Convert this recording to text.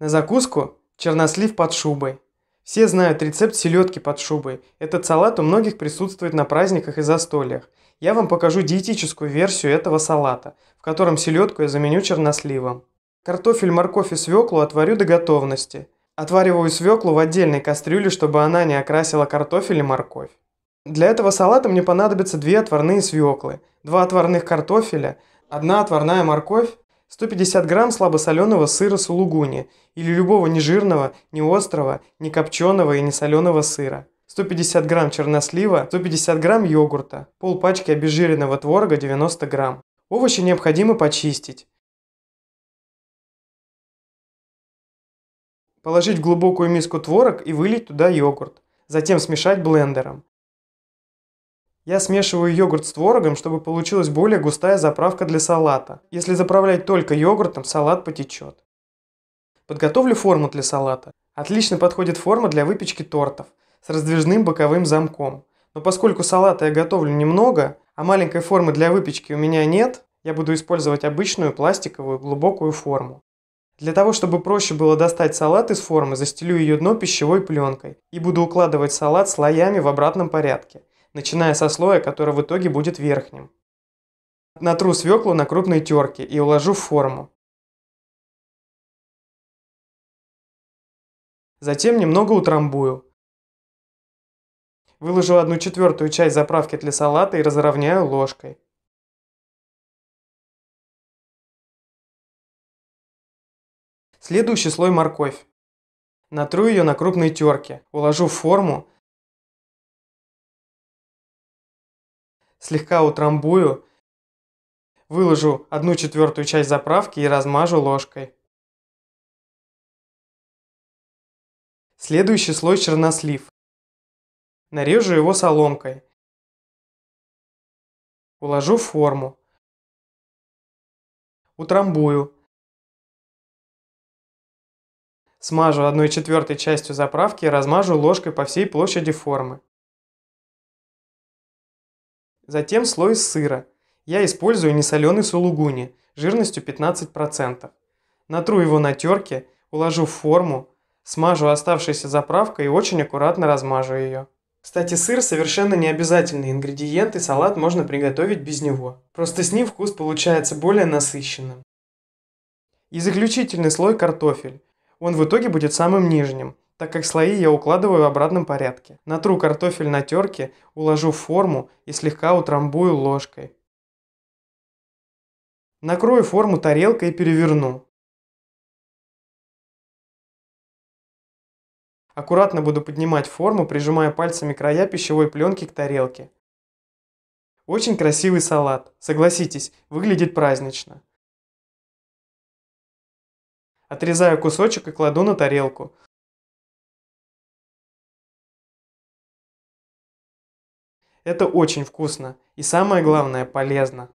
На закуску чернослив под шубой. Все знают рецепт селедки под шубой. Этот салат у многих присутствует на праздниках и застольях. Я вам покажу диетическую версию этого салата, в котором селедку я заменю черносливом. Картофель, морковь и свеклу отварю до готовности. Отвариваю свеклу в отдельной кастрюле, чтобы она не окрасила картофель и морковь. Для этого салата мне понадобятся две отварные свеклы, два отварных картофеля, одна отварная морковь, 150 грамм слабосоленого сыра сулугуни или любого нежирного, не острого, не копченого и не соленого сыра. 150 грамм чернослива, 150 грамм йогурта, пол пачки обезжиренного творога 90 грамм. Овощи необходимо почистить. Положить в глубокую миску творог и вылить туда йогурт. Затем смешать блендером. Я смешиваю йогурт с творогом, чтобы получилась более густая заправка для салата. Если заправлять только йогуртом, салат потечет. Подготовлю форму для салата. Отлично подходит форма для выпечки тортов с раздвижным боковым замком. Но поскольку салата я готовлю немного, а маленькой формы для выпечки у меня нет, я буду использовать обычную пластиковую глубокую форму. Для того, чтобы проще было достать салат из формы, застелю ее дно пищевой пленкой и буду укладывать салат слоями в обратном порядке начиная со слоя, который в итоге будет верхним. Натру свеклу на крупной терке и уложу в форму. Затем немного утрамбую. Выложу одну четвертую часть заправки для салата и разровняю ложкой. Следующий слой морковь. Натру ее на крупной терке, уложу в форму, слегка утрамбую, выложу одну четвертую часть заправки и размажу ложкой. Следующий слой чернослив. Нарежу его соломкой. Уложу в форму. Утрамбую. Смажу одной четвертой частью заправки и размажу ложкой по всей площади формы. Затем слой сыра. Я использую несоленый сулугуни жирностью 15%. Натру его на терке, уложу в форму, смажу оставшейся заправкой и очень аккуратно размажу ее. Кстати, сыр совершенно не обязательный ингредиент, и салат можно приготовить без него. Просто с ним вкус получается более насыщенным. И заключительный слой картофель. Он в итоге будет самым нижним, так как слои я укладываю в обратном порядке. Натру картофель на терке, уложу в форму и слегка утрамбую ложкой. Накрою форму тарелкой и переверну. Аккуратно буду поднимать форму, прижимая пальцами края пищевой пленки к тарелке. Очень красивый салат, согласитесь, выглядит празднично. Отрезаю кусочек и кладу на тарелку. Это очень вкусно и самое главное полезно.